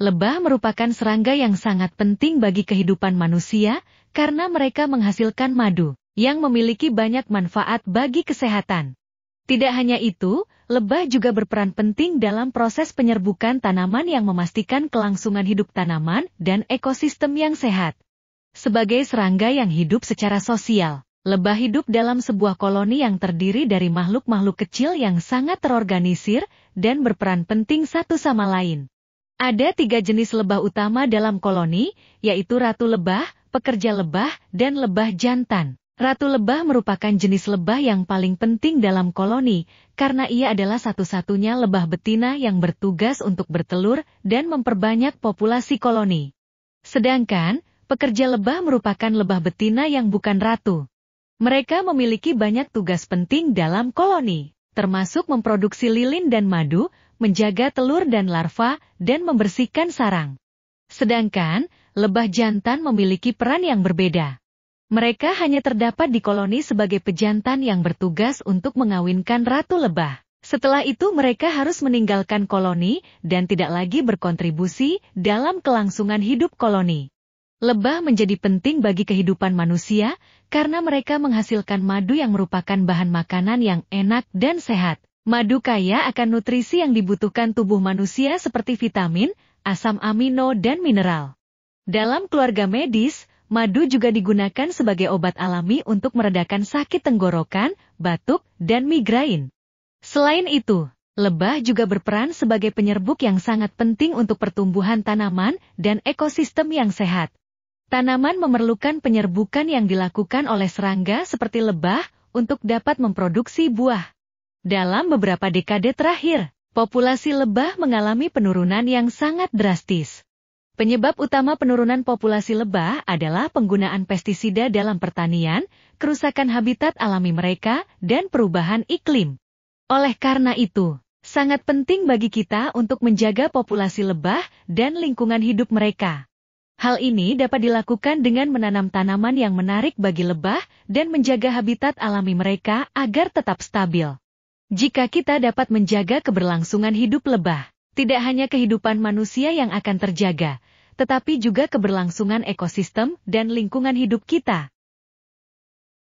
Lebah merupakan serangga yang sangat penting bagi kehidupan manusia karena mereka menghasilkan madu yang memiliki banyak manfaat bagi kesehatan. Tidak hanya itu, lebah juga berperan penting dalam proses penyerbukan tanaman yang memastikan kelangsungan hidup tanaman dan ekosistem yang sehat. Sebagai serangga yang hidup secara sosial, lebah hidup dalam sebuah koloni yang terdiri dari makhluk-makhluk kecil yang sangat terorganisir dan berperan penting satu sama lain. Ada tiga jenis lebah utama dalam koloni, yaitu ratu lebah, pekerja lebah, dan lebah jantan. Ratu lebah merupakan jenis lebah yang paling penting dalam koloni, karena ia adalah satu-satunya lebah betina yang bertugas untuk bertelur dan memperbanyak populasi koloni. Sedangkan, pekerja lebah merupakan lebah betina yang bukan ratu. Mereka memiliki banyak tugas penting dalam koloni, termasuk memproduksi lilin dan madu, menjaga telur dan larva, dan membersihkan sarang. Sedangkan, lebah jantan memiliki peran yang berbeda. Mereka hanya terdapat di koloni sebagai pejantan yang bertugas untuk mengawinkan ratu lebah. Setelah itu mereka harus meninggalkan koloni dan tidak lagi berkontribusi dalam kelangsungan hidup koloni. Lebah menjadi penting bagi kehidupan manusia karena mereka menghasilkan madu yang merupakan bahan makanan yang enak dan sehat. Madu kaya akan nutrisi yang dibutuhkan tubuh manusia seperti vitamin, asam amino, dan mineral. Dalam keluarga medis, madu juga digunakan sebagai obat alami untuk meredakan sakit tenggorokan, batuk, dan migrain. Selain itu, lebah juga berperan sebagai penyerbuk yang sangat penting untuk pertumbuhan tanaman dan ekosistem yang sehat. Tanaman memerlukan penyerbukan yang dilakukan oleh serangga seperti lebah untuk dapat memproduksi buah. Dalam beberapa dekade terakhir, populasi lebah mengalami penurunan yang sangat drastis. Penyebab utama penurunan populasi lebah adalah penggunaan pestisida dalam pertanian, kerusakan habitat alami mereka, dan perubahan iklim. Oleh karena itu, sangat penting bagi kita untuk menjaga populasi lebah dan lingkungan hidup mereka. Hal ini dapat dilakukan dengan menanam tanaman yang menarik bagi lebah dan menjaga habitat alami mereka agar tetap stabil. Jika kita dapat menjaga keberlangsungan hidup lebah, tidak hanya kehidupan manusia yang akan terjaga, tetapi juga keberlangsungan ekosistem dan lingkungan hidup kita.